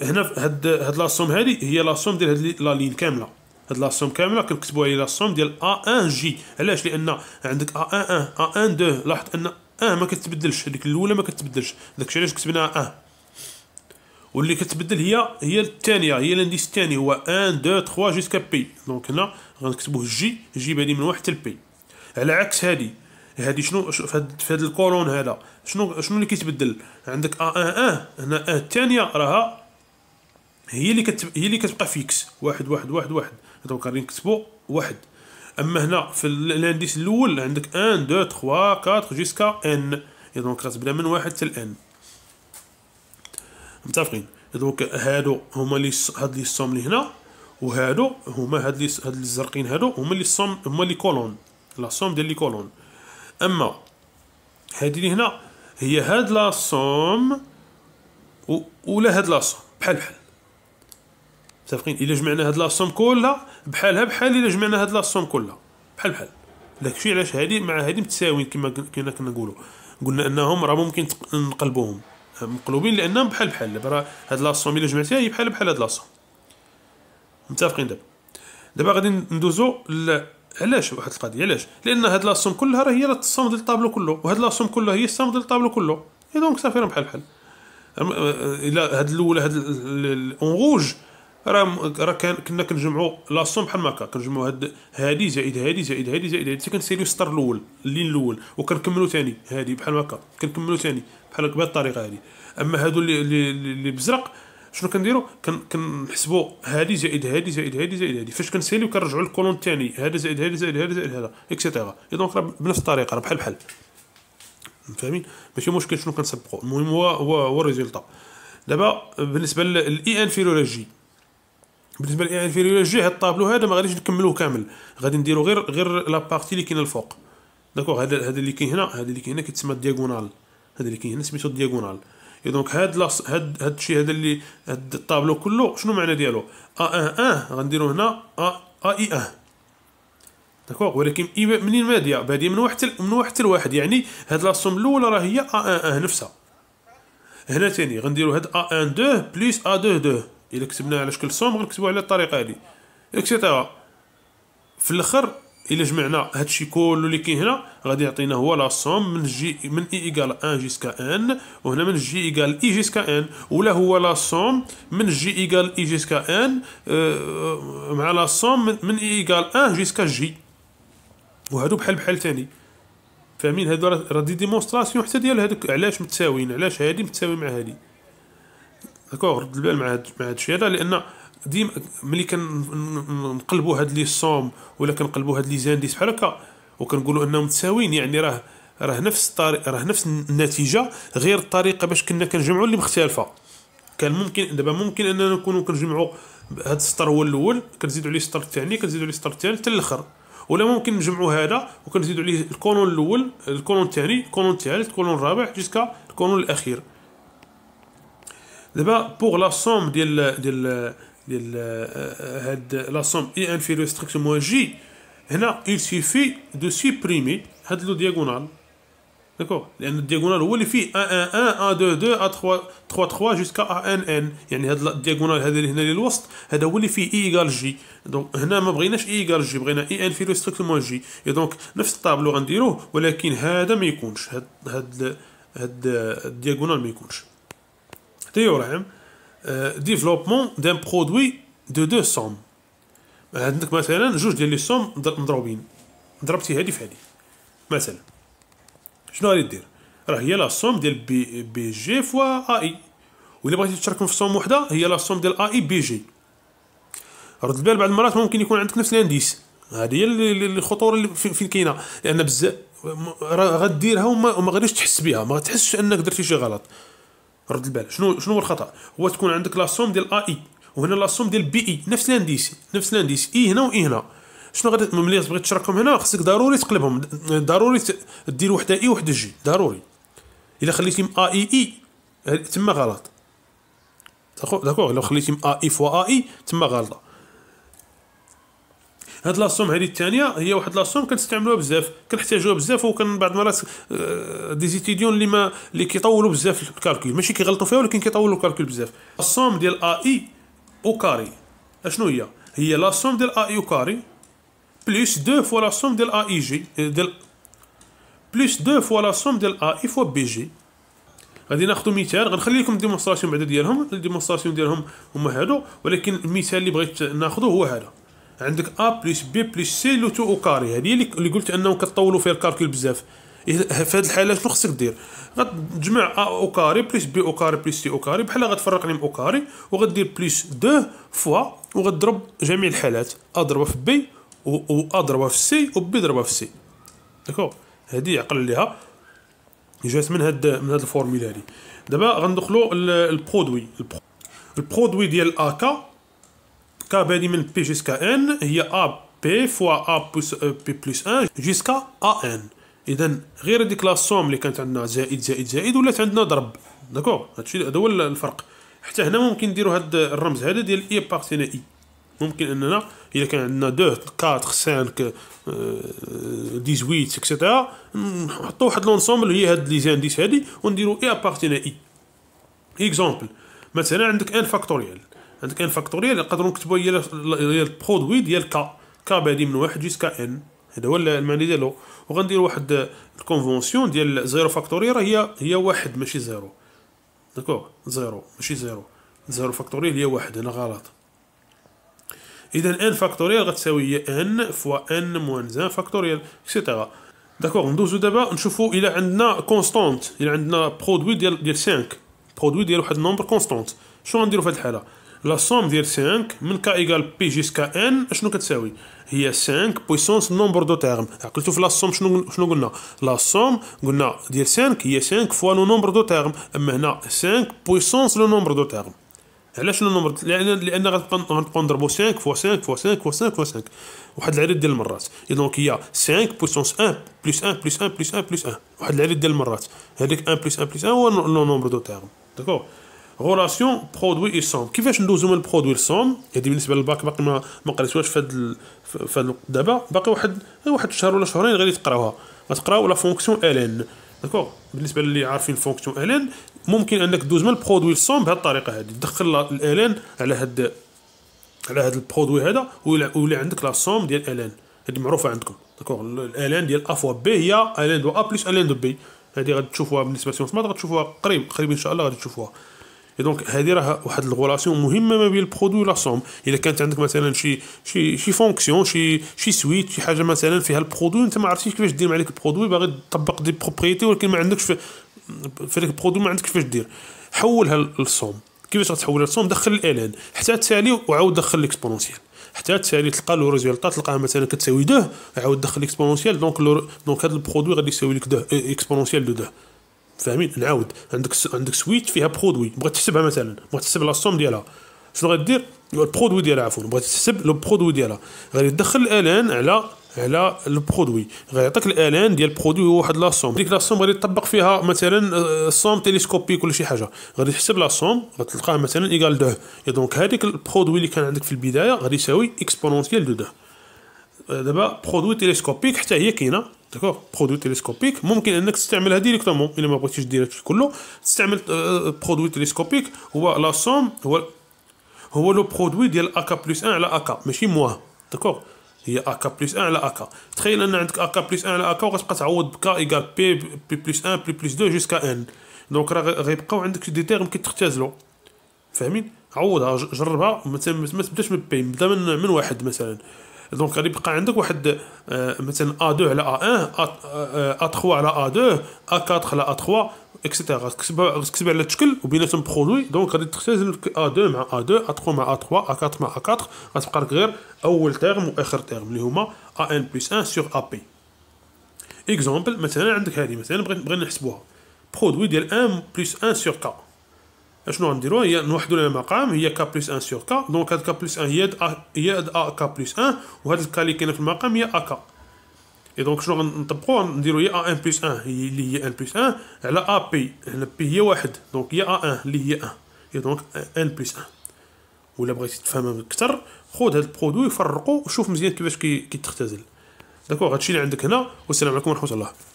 هنا هاد هاد لاصوم هادي هي لاصوم ديال هاد لا لين كامله هاد لاصوم كامله كنكتبوا عليها لاصوم ديال ا 1 جي علاش لان عندك ا 1 1 ا 1 2 لاحظ ان اه ما كتبدلش هذيك الاولى ما كتبدلش داكشي علاش كتبناها اه واللي كتبدل هي هي الثانيه هي لانديس الثاني هو 1 2 3 جوسكا بي دونك هنا غنكتبوه جي جي لي من واحد حتى لبي على عكس هادي هادي شنو في هاد الكولون هذا شنو شنو اللي كيتبدل عندك ا 1 1 هنا ا الثانيه راها هي اللي كتب هي اللي كتبقى فيكس واحد واحد واحد واحد دونك غادي نكتبو واحد اما هنا في الانديس الاول عندك 1 2 3 4 جوسكا ان دونك كتبدا من واحد حتى ان متفقين دونك هادو هما لي هاد لي صوم اللي هنا وهادو هما هاد لي هاد الزرقين هادو هما لي صوم هما لي كولون لا صوم ديال لي كولون اما هادي اللي هنا هي هاد لا صوم ولا هاد لا صوم بحال بحال متفقين الا جمعنا هاد لا صوم كلها بحالها بحال الا جمعنا هاد لا صوم كلها بحال بحال داكشي علاش هادي مع هادي متساويين كما كنا كنقولوا قلنا انهم راه ممكن نقلبوهم مقلوبين لانهم بحال بحال دابا راه هاد لاصوم الا جمعتيها هي بحال بحال هاد لاصوم متفقين دابا دابا غادي ندوزو ل... علاش واحد القضيه علاش لان هاد لاصوم كلها راه هي الصوم ديال الطابلو كله وهاد لاصوم كلها هي الصوم ديال الطابلو كله دونك صافي راه بحال بحال الا هاد الاولى هاد اون روج راه راه كنا كنجمعوا سوم بحال هكا كنجمعوا هاد هادي زائد هادي زائد هادي زائد هادي كنسيريو السطر الاول اللين الاول وكنكملوا ثاني هادي بحال هكا كنكملوا ثاني بحال بهاد الطريقه هادي اما هادو اللي اللي بزرق شنو كنديروا كنحسبوا هادي زائد هادي زائد هادي زائد هادي فاش كنساليو كنرجعوا للكولون الثاني هذا زائد هذا زائد هذا زائد هذا اكسيتيرا دونك راه بنفس الطريقه راه بحال بحال فاهمين ماشي مشكل شنو كنسبقوا المهم هو هو هو الريزلت دابا بالنسبه للاي انفيرولوجي بالنسبه في جهه الطابلو هذا ما غاديش نكملوه كامل غادي نديرو غير غير بارتي اللي كاينه الفوق داكوغ هذا هذا اللي كاين هنا هذا اللي كاين هنا كيتسمى الدياغونال هذا اللي كاين هنا سميتو الدياغونال اي دونك هاد لاس هاد هاد الشيء هذا اللي هاد الطابلو كله شنو معنى ديالو ا اه اه غنديرو هنا ا ا اي اه داكوغ ولكن اي منين باديه باديه من واحد من واحد لواحد يعني هاد لاصوم الاولى راه هي ا اه اه نفسها هنا ثاني غنديرو هاد ا ان دو بليس ا دو دو الا كتبناه على شكل صوم غنكتبوه على الطريقه هذه اكسيتيرا في الاخر الا جمعنا هادشي كله اللي كاين هنا غادي يعطينا هو لا صوم من جي من اي e ايكال 1 جيسكا ان وهنا من جي ايكال اي e جيسكا ان ولا هو لا صوم من جي ايكال اي e جيسكا ان آه، مع لا صوم من اي ايكال 1 جيسكا جي وهادو بحال بحال ثاني فاهمين هادو راه دي ديمونستراسيون حتى ديال هادوك علاش متساويين علاش هادي متساوي مع هادي داكوغ رد البال مع هاد مع الشيء هذا لان ديما ملي كنقلبوا هاد لي سوم ولا كنقلبوا هاد لي زانديس بحال هكا وكنقولوا انهم متساويين يعني راه راه نفس الطريق راه نفس النتيجه غير الطريقه باش كنا كنجمعوا اللي مختلفه كان ممكن دابا ممكن اننا نكونوا كنجمعوا هاد السطر هو الاول كنزيدوا عليه السطر الثاني كنزيدوا عليه السطر الثالث حتى الاخر ولا ممكن نجمعوا هذا وكنزيدوا عليه الكولون الاول الكولون الثاني الكولون الثالث الكولون الرابع جيسكا الكولون الاخير دابا بوغ لا سوم ديال ديال ديال هاد لا سوم اي انفيريور ستريكتومون جي هنا il suffit de supprimer هاد لو ديغونال داكور لان الديغونال هو اللي فيه ا 1 1 ا 2 2 ا 3 3 3 جوسكا ا ان ان يعني هاد الديغونال هذا اللي هنا اللي الوسط هذا هو اللي فيه اي ايغال جي دونك هنا ما بغيناش اي ايغال جي بغينا اي ان ستريكت مو جي اي دونك نفس الطابلو غنديروه ولكن هذا ما يكونش هاد هاد هاد الديغونال ما يكونش تيوريم آه، ديفلوبمون دان برودوي دو دو سوم عندك مثلا جوج ديال لي سوم مضروبين ضربتي هادي في هادي مثلا شنو غادي دير راه هي لا سوم ديال بي بي جي فوا اي و الا بغيتي تشاركهم في سوم وحده هي لا سوم ديال اي بي جي رد البال بعض المرات ممكن يكون عندك نفس الانديس هذه هي الخطوره اللي فين كاينه لان بزاف غديرها وما غاديش تحس بها ما تحسش انك درتي شي غلط رد البال شنو شنو هو الخطا هو تكون عندك سوم ديال ا اي e، وهنا سوم ديال بي اي e، نفس الانديس نفس الانديس اي e هنا واي هنا شنو غادي ملي تبغي تشركهم هنا خصك ضروري تقلبهم ضروري دير وحده اي وحده جي ضروري الا خليتيهم ا اي اي تما غلط داكوغ لو خليتيهم ا اي فوا ا اي تما غلطه هاد لاصوم هادي الثانيه هي واحد لاصوم كنستعملوها بزاف كنحتاجوها بزاف وكان بعض المرات آه، دي زيتيديون اللي ما اللي كيطولوا بزاف في الكالكول ماشي كيغلطوا فيها ولكن كيطولوا الكالكول بزاف الصوم ديال ا اي او كاري اشنو هي هي لاصوم ديال ا اي او كاري بلس 2 فوا لاصوم ديال ا اي جي ديال بلس 2 فوا لاصوم ديال ا اي فوا بي جي غادي ناخذ مثال غنخلي لكم ديمونستراسيون بعدا ديالهم الديمونستراسيون ديالهم هما هادو ولكن المثال اللي بغيت ناخذه هو هذا عندك ا بلس بي بلس سي لو تو او كاري هذه اللي قلت انهم كطولوا فيها الكالكول بزاف إيه، في هذه الحاله شنو خصك دير غتجمع ا او كاري بلس بي او كاري بلس سي او كاري بحال غتفرق لهم او كاري وغدير بلس دو فوا وغتضرب جميع الحالات ا ضربه في بي و ا ضربه في سي و بي ضربه في سي داكو هذه عقل ليها جات من هاد من هاد الفورميلا هذه دابا غندخلو البرودوي البرودوي ديال ا كا بادي من بي جيسكا ان هي ا بي فوا ا بلس بي بلس ان جيسكا ا ان اذا غير هذيك لا سوم اللي كانت عندنا زائد زائد زائد ولات عندنا ضرب داكور هادشي هذا هو الفرق حتى هنا ممكن نديرو هاد الرمز هذا ديال اي بارتينا اي ممكن اننا الا كان عندنا 2 4 5 18 اكسيتيرا نحطو واحد لونسومبل هي هاد لي زانديس هادي ونديرو اي بارتينا اي اكزومبل مثلا عندك ان فاكتوريال عندك ان يعني فاكتوريال نقدروا نكتبوا هي هي البرودوي ديال كا كا بادي من واحد جيسكا ان هذا هو المعنى ديالو وغندير واحد الكونفونسيون ديال زيرو فاكتوريال هي هي واحد ماشي زيرو داكوغ زيرو ماشي زيرو زيرو فاكتوريال هي واحد انا غلط اذا ان فاكتوريال غتساوي هي ان فوا ان موان زان فاكتوريال اكسيتيرا داكوغ ندوزو دابا نشوفو الى عندنا كونستانت الى عندنا برودوي ديال ديال 5 برودوي ديال واحد النومبر كونستانت شنو غنديرو في هاد الحاله لا سوم ديال 5 من كا ايغال بي جيس كا ان شنو كتساوي هي 5 بويسونس نومبر دو تيرم عقلتو في لا سوم شنو شنو قلنا لا سوم قلنا ديال 5 هي 5 فوا لو نومبر دو تيرم اما هنا 5 بويسونس لو نومبر دو تيرم علاش لو نومبر لان لان غنبقاو نضربو 5 فوا 5 فوا 5 فوا 5 فوا 5 واحد العدد ديال المرات دونك هي 5 بويسونس 1 بلس 1 بلس 1 بلس 1 بلس 1 واحد العدد ديال المرات هذيك 1 بلس 1 بلس 1 هو لو نومبر دو تيرم داكور غولاسيون برودوي سوم كيفاش ندوزو من البرودوي لسوم هذه بالنسبه للباك باقي ما ما قريتوهاش في هذا في هذا دابا باقي واحد غير واحد الشهر ولا شهرين غادي تقراوها غتقراو لا فونكسيون الين داكوغ بالنسبه للي عارفين فونكسيون الين ممكن انك دوز من البرودوي لسوم بهذه الطريقه هذه تدخل الالين على هاد على هاد البرودوي هذا ويولي عندك لا سوم ديال الين هذه معروفه عندكم داكوغ الالين ديال ا فوا بي هي الين دو ا بلس الين دو بي هذه غتشوفوها بالنسبه لسيونس مات غتشوفوها قريب قريب ان شاء الله غادي تشوفوها اي دونك هذه راه واحد الغولاسيون مهمه ما بين البرودوي ولا سوم الا كانت عندك مثلا شي شي شي فونكسيون شي شي سويت شي حاجه مثلا فيها البرودوي انت ما عرفتيش كيفاش دير مع ديك البرودوي باغي تطبق دي بروبريتي ولكن ما عندكش في, في ديك البرودوي ما عندك كيفاش دير حولها للسوم كيفاش غتحولها للسوم دخل الالان حتى تسالي وعاود دخل ليكسبونسيال حتى تسالي تلقى لو ريزولطا تلقاها مثلا كتساوي ده عاود دخل ليكسبونسيال دونك دونك هذا البرودوي غادي يساوي لك ده اكسبونونسيال دو ده فاهمين نعاود عندك س... عندك سويت فيها برودوي بغيت تحسبها مثلا بغيت تحسب لاصوم ديالها شنو غدير البرودوي ديالها عفوا بغيت تحسب لو برودوي ديالها غادي تدخل الالان على على البرودوي غيعطيك الالان ديال البرودوي هو واحد سوم ديك سوم غادي تطبق فيها مثلا آه، سوم تيليسكوبيك ولا شي حاجه غادي تحسب سوم غتلقاه مثلا ايكال دو دونك هذيك البرودوي اللي كان عندك في البدايه غادي يساوي اكسبونونسيال دو دو دابا برودوي تيليسكوبيك حتى هي كاينه داكوغ برودوي تيليسكوبيك ممكن انك تستعملها ديريكتومون الا ما بغيتيش دير هادشي كله تستعمل برودوي آه، تيليسكوبيك آه، هو لا سوم هو هو لو برودوي ديال اكا بلس 1 على اكا ماشي مواه داكوغ هي اكا بلس 1 على اكا تخيل ان عندك اكا بلس 1 على اكا وغتبقى تعوض بكا ايكال بي بي بلس 1 بي بلس 2 جوسكا ان دونك راه غيبقاو عندك دي تيرم كيتختازلو فاهمين عوضها جربها مثلا ما تبداش من بي بدا من من واحد مثلا دونك غادي يبقى عندك واحد آه، مثلا ا 2 علي ا A1 ا 3 علي ا A2 ا 4 علي ا A3 اكسيتيرا غتكتب على الشكل وبيناتهم برودوي دونك غادي تختزل ا 2 مع ا 2 ا 3 مع ا 3 ا 4 مع ا 4 غتبقى لك غير اول تيرم واخر تيرم اللي هما ان بلس 1 سور ا بي اكزومبل مثلا عندك هذه مثلا بغينا نحسبوها برودوي ديال ان بلس 1 سور K شنو غنديرو هي نوحدو لنا المقام هي كا بلس ان سور كا دونك هاد كا بلس ان هي هي هاد ا كا بلس ان وهاد الكا اللي كاينه في المقام هي ا كا اي دونك شنو غنطبقو نديرو هي ا ان بلس ان هي اللي هي ان بلس ان على ا بي هنا بي هي واحد دونك هي ا ان اللي هي ان اي دونك ان بلس ان ولا بغيتي تفهمها اكثر خذ هاد البرودوي فرقو وشوف مزيان كيفاش كيتختزل داكوغ هادشي اللي عندك هنا والسلام عليكم ورحمه الله